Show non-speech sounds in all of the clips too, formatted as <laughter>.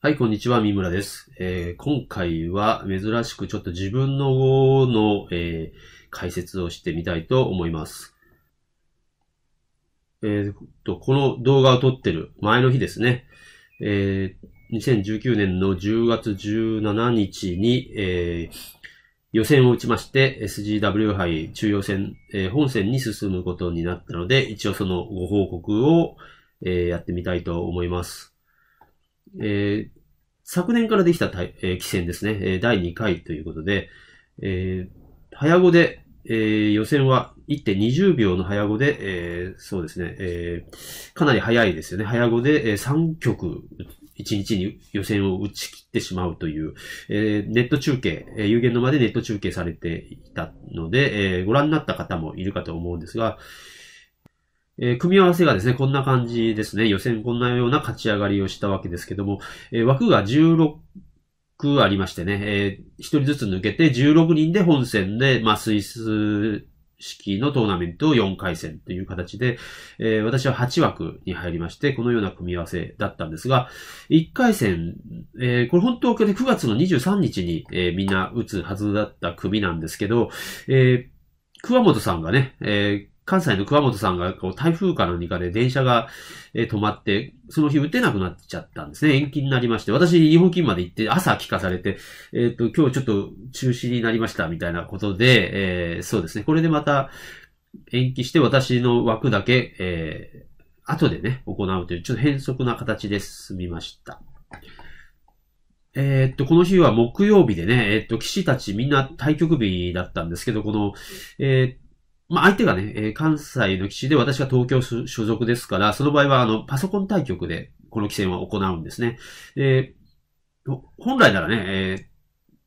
はい、こんにちは、三村です。えー、今回は珍しくちょっと自分の語の、えー、解説をしてみたいと思います。えー、と、この動画を撮ってる前の日ですね。えー、2019年の10月17日に、えー、予選を打ちまして SGW 杯中央選、えー、本戦に進むことになったので、一応そのご報告を、えー、やってみたいと思います。えー、昨年からできた、えー、棋戦ですね、えー、第2回ということで、えー、早碁で、えー、予選は1手20秒の早碁で、えー、そうですね、えー、かなり早いですよね。早碁で、えー、3局1日に予選を打ち切ってしまうという、えー、ネット中継、えー、有限の間でネット中継されていたので、えー、ご覧になった方もいるかと思うんですが、えー、組み合わせがですね、こんな感じですね。予選こんなような勝ち上がりをしたわけですけども、えー、枠が16、ありましてね、えー、1人ずつ抜けて16人で本戦で、まあ、スイス式のトーナメントを4回戦という形で、えー、私は8枠に入りまして、このような組み合わせだったんですが、1回戦、えー、これ本当は9月の23日に、えー、みんな打つはずだった組なんですけど、えー、桑本さんがね、えー関西の桑本さんがこう台風か2かで電車が、え止まって、その日打てなくなっちゃったんですね。延期になりまして。私、日本勤まで行って朝聞かされて、えっ、ー、と、今日ちょっと中止になりましたみたいなことで、えー、そうですね。これでまた延期して私の枠だけ、えー、後でね、行うという、ちょっと変則な形で進みました。えっと、この日は木曜日でね、えー、っと、騎士たちみんな対局日だったんですけど、この、えー、っまあ、相手がね、えー、関西の棋士で私が東京所属ですから、その場合は、あの、パソコン対局でこの棋戦は行うんですね。で、本来ならね、えー、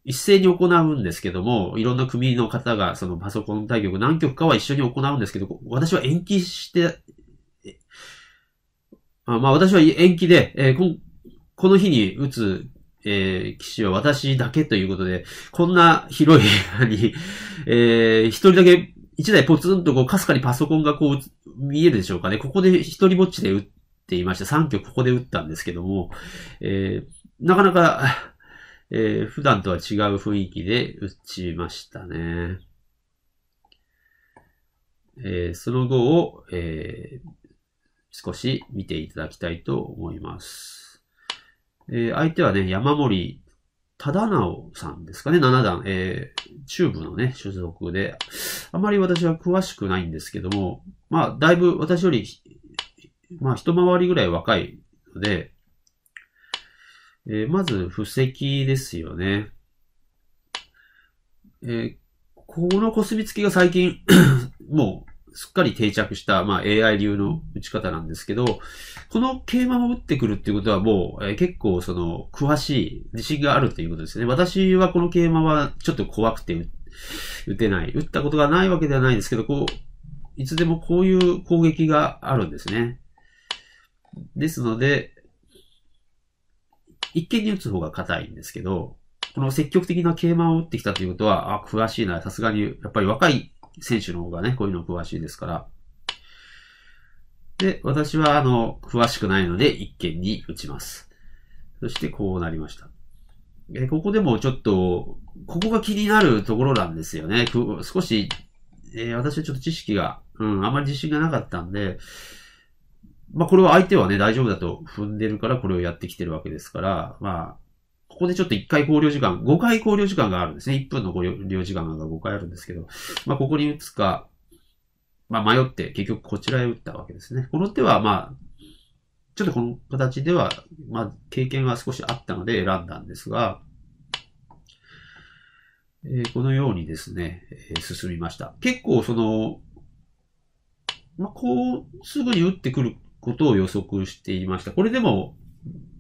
一斉に行うんですけども、いろんな組の方が、そのパソコン対局何局かは一緒に行うんですけど、私は延期して、あまあ私は延期で、えー、ここの日に打つえー、騎士は私だけということで、こんな広い部屋に、えー、一人だけ一台ポツンとこう、かすかにパソコンがこう、見えるでしょうかね。ここで一人ぼっちで打っていました。3曲ここで打ったんですけども、えー、なかなか、えー、普段とは違う雰囲気で打ちましたね。えー、その後を、え少し見ていただきたいと思います。え相手はね、山森忠直さんですかね、7段、えー、中部のね、種族で、あまり私は詳しくないんですけども、まあ、だいぶ私より、まあ、一回りぐらい若いので、えー、まず、布石ですよね。えー、このコスり付きが最近 <coughs> もう、すっかり定着した、まあ、AI 流の打ち方なんですけど、この桂馬を打ってくるっていうことはもう、えー、結構その、詳しい、自信があるということですね。私はこの桂馬はちょっと怖くて打てない。打ったことがないわけではないんですけど、こう、いつでもこういう攻撃があるんですね。ですので、一見に打つ方が硬いんですけど、この積極的な桂馬を打ってきたということは、あ、詳しいな、さすがに、やっぱり若い選手の方がね、こういうの詳しいですから。で、私は、あの、詳しくないので、一件に打ちます。そして、こうなりました。え、ここでもちょっと、ここが気になるところなんですよね。少し、えー、私はちょっと知識が、うん、あまり自信がなかったんで、まあ、これは相手はね、大丈夫だと踏んでるから、これをやってきてるわけですから、まあ、ここでちょっと1回考慮時間、5回考慮時間があるんですね。1分の考慮時間が5回あるんですけど、まあ、ここに打つか、まあ、迷って、結局こちらへ打ったわけですね。この手は、まあ、ちょっとこの形では、まあ、経験が少しあったので選んだんですが、えー、このようにですね、えー、進みました。結構その、まあ、こう、すぐに打ってくることを予測していました。これでも、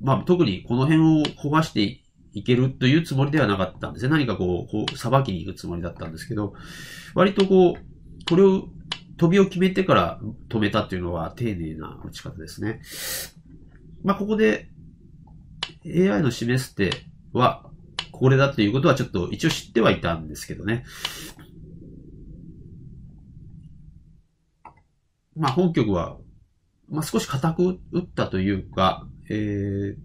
まあ、特にこの辺を焦がしていけるというつもりではなかったんですね。何かこう、こう、裁きに行くつもりだったんですけど、割とこう、これを、飛びを決めてから止めたというのは丁寧な打ち方ですね。まあ、ここで AI の示す手は、これだということはちょっと一応知ってはいたんですけどね。まあ、本局は、まあ、少し固く打ったというか、えー、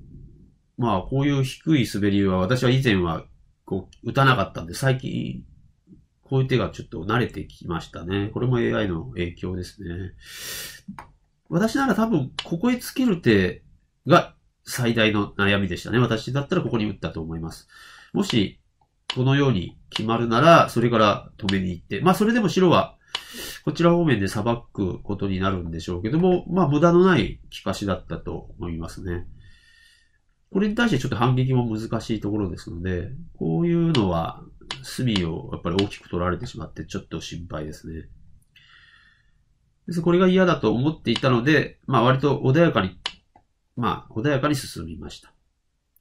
まあ、こういう低い滑りは私は以前はこう打たなかったんで、最近、こういう手がちょっと慣れてきましたね。これも AI の影響ですね。私なら多分、ここへつける手が最大の悩みでしたね。私だったらここに打ったと思います。もし、このように決まるなら、それから止めに行って、まあそれでも白は、こちら方面で裁くことになるんでしょうけども、まあ無駄のない利かしだったと思いますね。これに対してちょっと反撃も難しいところですので、こういうのは隅をやっぱり大きく取られてしまってちょっと心配ですね。です。これが嫌だと思っていたので、まあ割と穏やかに、まあ穏やかに進みました。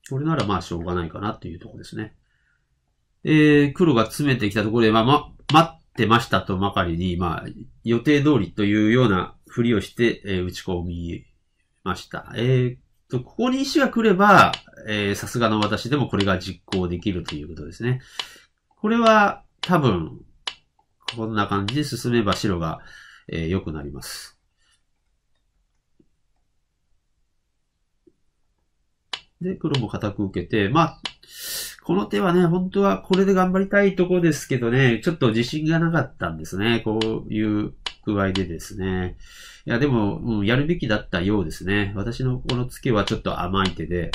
これならまあしょうがないかなというところですね。えー、黒が詰めてきたところで、まあ、ま、待ってましたとばかりに、まあ、予定通りというようなふりをして、えー、打ち込みました。えー、と、ここに石が来れば、えー、さすがの私でもこれが実行できるということですね。これは多分、こんな感じで進めば白が、えー、良くなります。で、黒も固く受けて、まあ、この手はね、本当はこれで頑張りたいとこですけどね、ちょっと自信がなかったんですね。こういう具合でですね。いや、でも、うん、やるべきだったようですね。私のこのツケはちょっと甘い手で。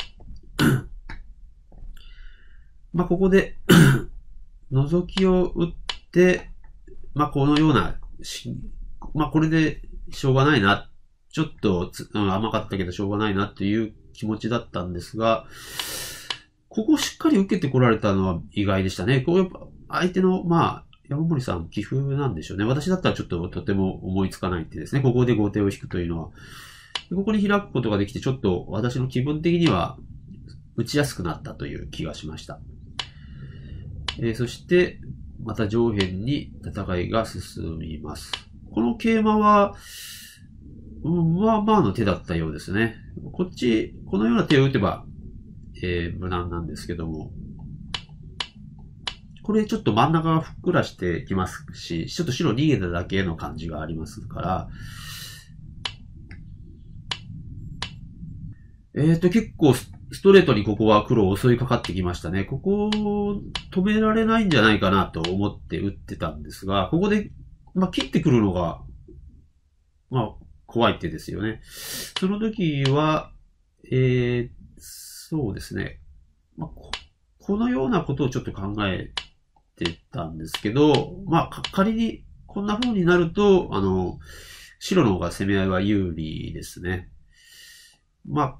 <clears throat> まあ、ここで <clears throat> 覗きを打って、まあ、このような、まあ、これでしょうがないな。ちょっと、うん、甘かったけどしょうがないなっていう気持ちだったんですが、ここしっかり受けてこられたのは意外でしたね。こうやっぱ相手の、まあ、山森さん、岐阜なんでしょうね。私だったらちょっととても思いつかないってですね。ここで後手を引くというのは。ここに開くことができて、ちょっと私の気分的には打ちやすくなったという気がしました。えー、そして、また上辺に戦いが進みます。この桂馬は、うん、まあまあの手だったようですね。こっち、このような手を打てば、えー、無難なんですけども、これちょっと真ん中がふっくらしてきますし、ちょっと白逃げただけの感じがありますから、えっ、ー、と、結構ストレートにここは黒を襲いかかってきましたね。ここ、止められないんじゃないかなと思って打ってたんですが、ここで、まあ、切ってくるのが、まあ、怖い手ですよね。その時は、えー、そうですね。まあこのようなことをちょっと考えってたんですけど、まあ、仮にこんな風になると、あの、白の方が攻め合いは有利ですね。まあ、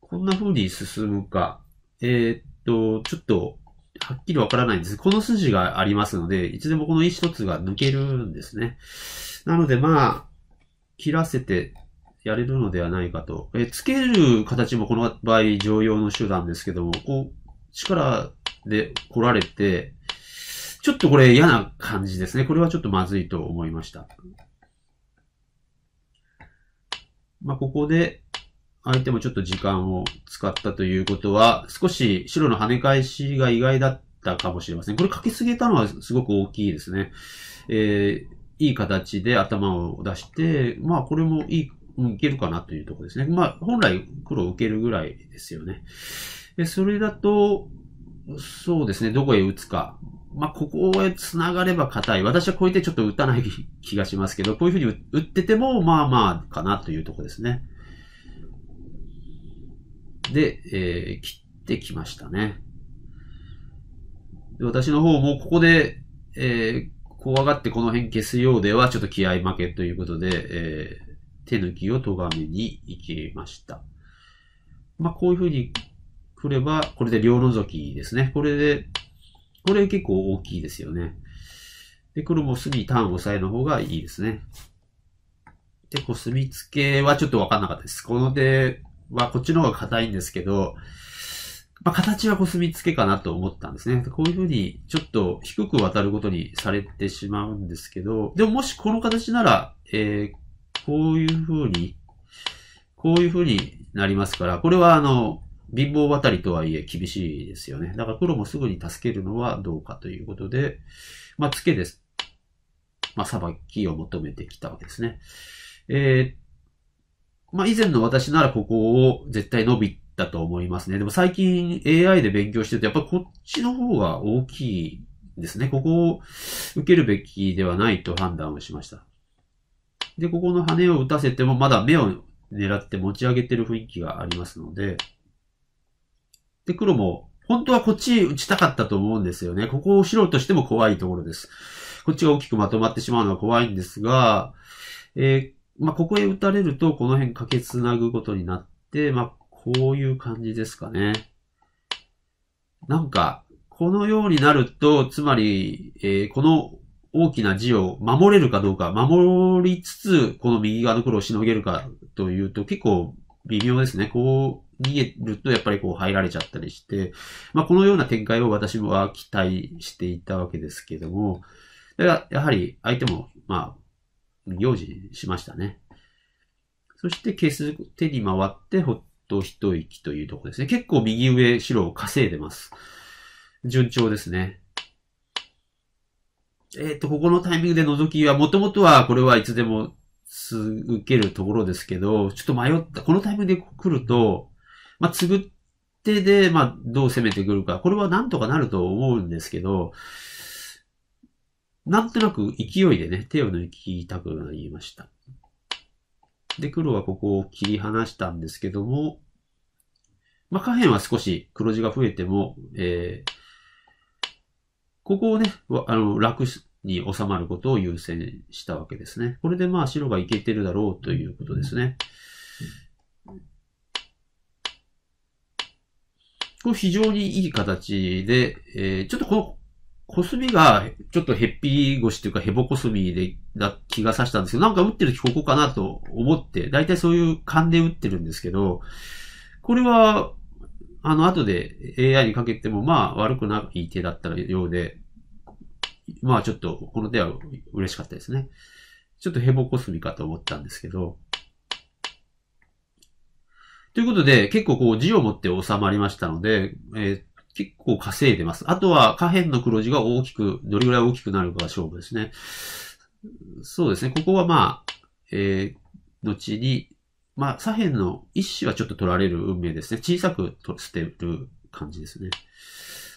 こんな風に進むか。えー、っと、ちょっと、はっきりわからないんです。この筋がありますので、いつでもこの一つが抜けるんですね。なので、まあ、切らせてやれるのではないかと。え、つける形もこの場合常用の手段ですけども、こう、力で来られて、ちょっとこれ嫌な感じですね。これはちょっとまずいと思いました。まあ、ここで、相手もちょっと時間を使ったということは、少し白の跳ね返しが意外だったかもしれません。これかけすぎたのはすごく大きいですね。えー、いい形で頭を出して、まあこれもいい、ういけるかなというところですね。まあ本来黒を受けるぐらいですよね。で、それだと、そうですね、どこへ打つか。まあ、ここへ繋がれば硬い。私はこうやってちょっと打たない気がしますけど、こういうふうに打ってても、まあまあ、かなというとこですね。で、えー、切ってきましたね。で私の方もここで、えー、怖がってこの辺消すようではちょっと気合負けということで、えー、手抜きを咎めに行きました。まあ、こういうふうに来れば、これで両覗きですね。これで、これ結構大きいですよね。で、黒もにターン押さえの方がいいですね。で、コスミツケはちょっとわかんなかったです。この手はこっちの方が硬いんですけど、まあ、形はコスミツケかなと思ったんですね。こういうふうにちょっと低く渡ることにされてしまうんですけど、でももしこの形なら、えー、こういうふうに、こういうふうになりますから、これはあの、貧乏渡りとはいえ厳しいですよね。だからプロもすぐに助けるのはどうかということで、まあ、ツけです。まあ、裁きを求めてきたわけですね。えー、まあ、以前の私ならここを絶対伸びたと思いますね。でも最近 AI で勉強してて、やっぱこっちの方が大きいですね。ここを受けるべきではないと判断をしました。で、ここの羽を打たせても、まだ目を狙って持ち上げてる雰囲気がありますので、で、黒も、本当はこっち打ちたかったと思うんですよね。ここを白としても怖いところです。こっちが大きくまとまってしまうのは怖いんですが、えー、まあ、ここへ打たれると、この辺かけつなぐことになって、まあ、こういう感じですかね。なんか、このようになると、つまり、えー、この大きな字を守れるかどうか、守りつつ、この右側の黒をしのげるかというと、結構微妙ですね。こう、逃げるとやっぱりこう入られちゃったりして、まあこのような展開を私は期待していたわけですけども、だからやはり相手も、まあ、用心しましたね。そして消す手に回ってほっと一息というところですね。結構右上白を稼いでます。順調ですね。えっ、ー、と、ここのタイミングで覗きは、もともとはこれはいつでも続けるところですけど、ちょっと迷った。このタイミングで来ると、まあ、つぶってで、まあ、どう攻めてくるか。これはなんとかなると思うんですけど、なんとなく勢いでね、手を抜きたくなりました。で、黒はここを切り離したんですけども、まあ、下辺は少し黒字が増えても、えー、ここをね、あの、楽し、に収まることを優先したわけですね。これでまあ白がいけてるだろうということですね。これ非常にいい形で、えー、ちょっとこのコスミがちょっとヘピー越腰というかヘボコスミでな気がさしたんですけど、なんか打ってる時ここかなと思って、だいたいそういう勘で打ってるんですけど、これは、あの、後で AI にかけてもまあ悪くない手だったようで、まあちょっと、この手は嬉しかったですね。ちょっとヘボコスミかと思ったんですけど。ということで、結構こう字を持って収まりましたので、えー、結構稼いでます。あとは下辺の黒字が大きく、どれぐらい大きくなるかが勝負ですね。そうですね。ここはまあ、えー、後に、まあ左辺の一種はちょっと取られる運命ですね。小さく捨てる感じですね。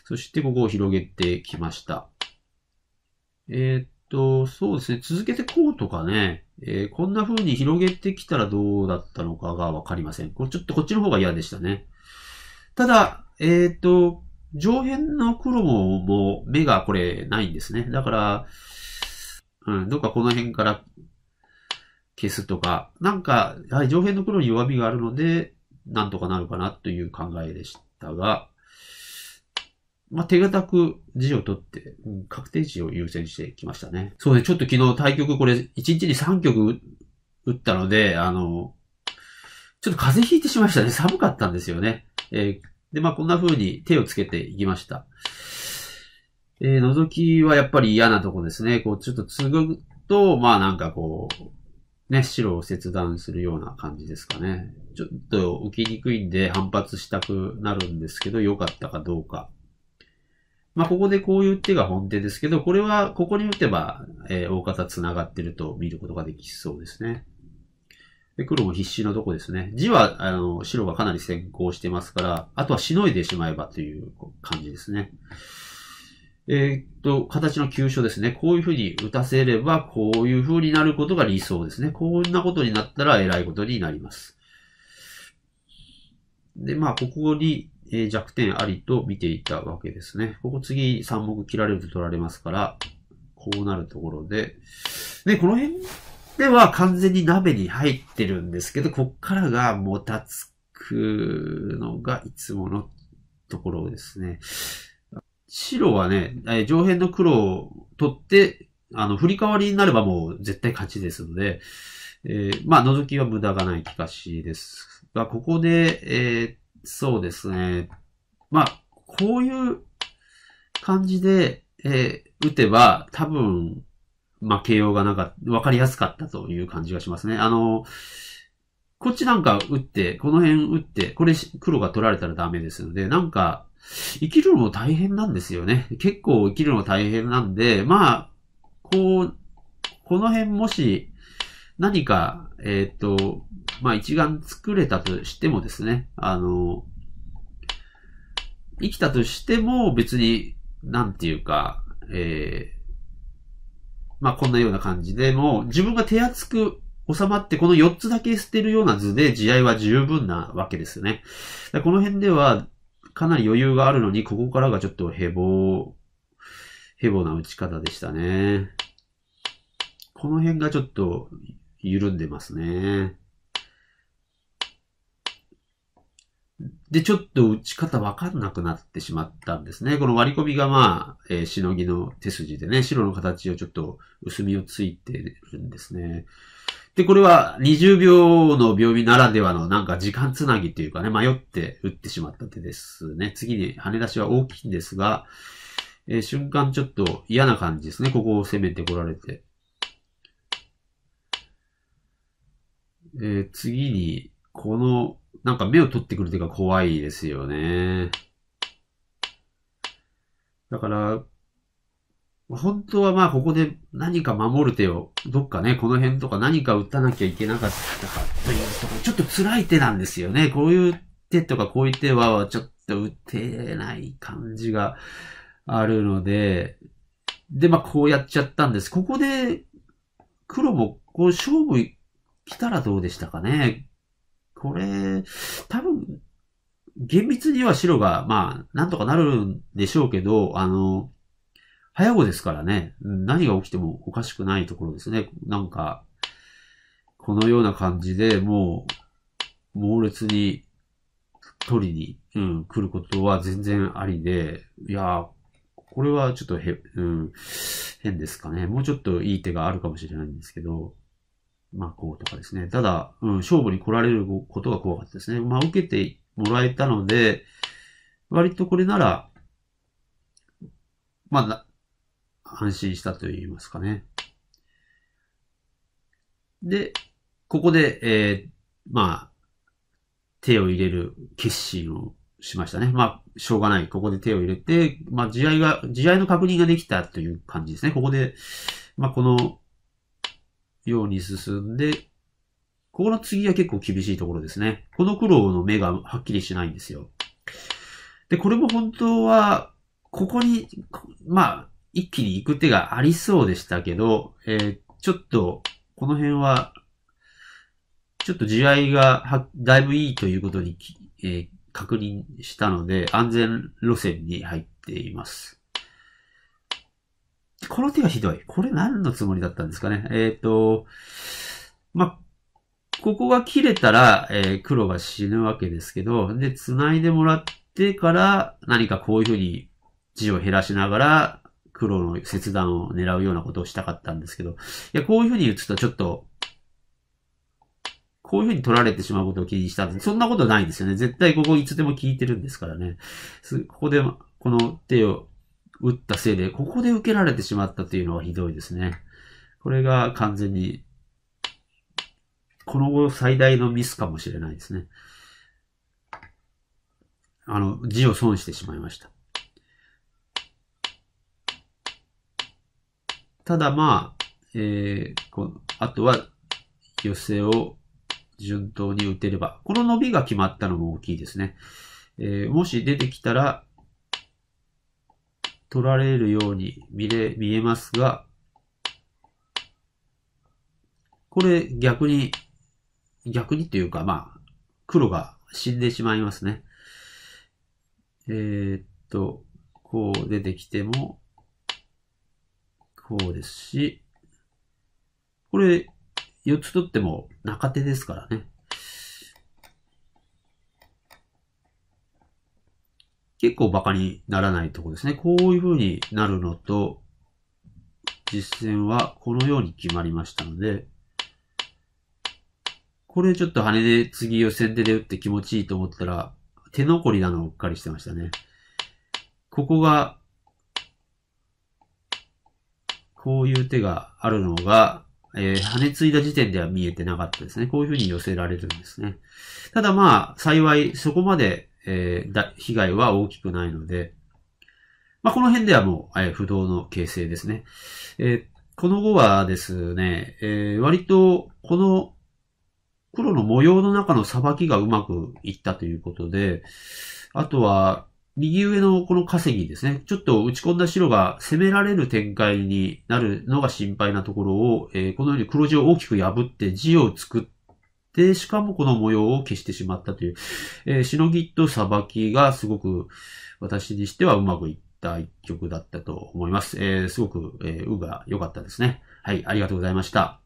そしてここを広げてきました。えー、っと、そうですね、続けてこうとかね、えー、こんな風に広げてきたらどうだったのかがわかりません。これちょっとこっちの方が嫌でしたね。ただ、えー、っと、上辺の黒ももう目がこれないんですね。だから、うん、どっかこの辺から消すとか、なんか、はい、上辺の黒に弱みがあるので、なんとかなるかなという考えでしたが、まあ、手堅く字を取って、確定字を優先してきましたね。そうね、ちょっと昨日対局これ、1日に3局打ったので、あの、ちょっと風邪ひいてしまいましたね。寒かったんですよね。えー、で、まあ、こんな風に手をつけていきました。えー、覗きはやっぱり嫌なとこですね。こう、ちょっと継ぐと、まあなんかこう、ね、白を切断するような感じですかね。ちょっと受きにくいんで反発したくなるんですけど、良かったかどうか。まあ、ここでこういう手が本手ですけど、これは、ここに打てば、えー、大方繋がってると見ることができそうですね。で、黒も必死のとこですね。字は、あの、白がかなり先行してますから、あとはしのいでしまえばという感じですね。えー、っと、形の急所ですね。こういうふうに打たせれば、こういうふうになることが理想ですね。こんなことになったら、えらいことになります。で、まあ、ここに、えー、弱点ありと見ていたわけですね。ここ次3目切られると取られますから、こうなるところで。で、この辺では完全に鍋に入ってるんですけど、こっからがもたつくのがいつものところですね。白はね、え上辺の黒を取って、あの、振り替わりになればもう絶対勝ちですので、えー、まあ、覗きは無駄がない気がしですが、ここで、えー、そうですね。まあ、こういう感じで、えー、打てば、多分、負けようがなんかわかりやすかったという感じがしますね。あの、こっちなんか打って、この辺打って、これ黒が取られたらダメですので、なんか、生きるのも大変なんですよね。結構生きるの大変なんで、まあ、こう、この辺もし何かえっ、ー、と、まあ、一眼作れたとしてもですね、あの、生きたとしても別に、なんていうか、えー、まあ、こんなような感じでも、自分が手厚く収まってこの4つだけ捨てるような図で地合いは十分なわけですよね。この辺ではかなり余裕があるのに、ここからがちょっとヘボヘボな打ち方でしたね。この辺がちょっと緩んでますね。で、ちょっと打ち方わかんなくなってしまったんですね。この割り込みがまあ、えー、しのぎの手筋でね、白の形をちょっと薄みをついてるんですね。で、これは20秒の秒みならではのなんか時間つなぎというかね、迷って打ってしまった手ですね。次に跳ね出しは大きいんですが、えー、瞬間ちょっと嫌な感じですね。ここを攻めてこられて。えー、次に、この、なんか目を取ってくるというか怖いですよね。だから、本当はまあここで何か守る手を、どっかね、この辺とか何か打たなきゃいけなかったかというところ、ちょっと辛い手なんですよね。こういう手とかこういう手はちょっと打てない感じがあるので、でまあこうやっちゃったんです。ここで黒もこう勝負来たらどうでしたかね。これ、多分、厳密には白が、まあ、なんとかなるんでしょうけど、あの、早碁ですからね、何が起きてもおかしくないところですね。なんか、このような感じでもう、猛烈に取りに、うん、来ることは全然ありで、いやこれはちょっとへ、うん、変ですかね。もうちょっといい手があるかもしれないんですけど、まあ、こうとかですね。ただ、うん、勝負に来られることが怖かったですね。まあ、受けてもらえたので、割とこれなら、まあ、安心したと言いますかね。で、ここで、えー、まあ、手を入れる決心をしましたね。まあ、しょうがない。ここで手を入れて、まあ、試合が、試合の確認ができたという感じですね。ここで、まあ、このように進んで、ここの次は結構厳しいところですね。この黒の目がはっきりしないんですよ。で、これも本当は、ここに、まあ、一気に行く手がありそうでしたけど、えー、ちょっと、この辺は、ちょっと地合いがだいぶいいということに、えー、確認したので、安全路線に入っています。この手がひどい。これ何のつもりだったんですかね。えっ、ー、と、まここが切れたら、えー、黒が死ぬわけですけど、で、繋いでもらってから、何かこういうふうに字を減らしながら、黒の切断を狙うようなことをしたかったんですけど、いや、こういうふうに打つとちょっと、こういうふうに取られてしまうことを気にしたんです。そんなことないんですよね。絶対ここいつでも効いてるんですからね。ここで、この手を打ったせいで、ここで受けられてしまったというのはひどいですね。これが完全に、この後最大のミスかもしれないですね。あの、字を損してしまいました。ただまあ、えー、こあとは寄せを順当に打てれば、この伸びが決まったのも大きいですね。えー、もし出てきたら、取られるように見れ、見えますが、これ逆に、逆にというか、まあ、黒が死んでしまいますね。えー、っと、こう出てきても、こうですし、これ、4つ取っても中手ですからね。結構馬鹿にならないとこですね。こういう風になるのと、実践はこのように決まりましたので、これちょっと羽で次を先手で打って気持ちいいと思ったら、手残りなのをうっかりしてましたね。ここが、こういう手があるのが、えー、羽ついだ時点では見えてなかったですね。こういう風に寄せられるんですね。ただまあ、幸いそこまでえー、だ被害は大きくないので、まあ、この辺ではもう、えー、不動の形成ですね。えー、この後はですね、えー、割とこの黒の模様の中の裁きがうまくいったということで、あとは、右上のこの稼ぎですね。ちょっと打ち込んだ白が攻められる展開になるのが心配なところを、えー、このように黒字を大きく破って字を作っで、しかもこの模様を消してしまったという、えー、しのぎとさばきがすごく私にしてはうまくいった一曲だったと思います。えー、すごく、えー、うが良かったですね。はい、ありがとうございました。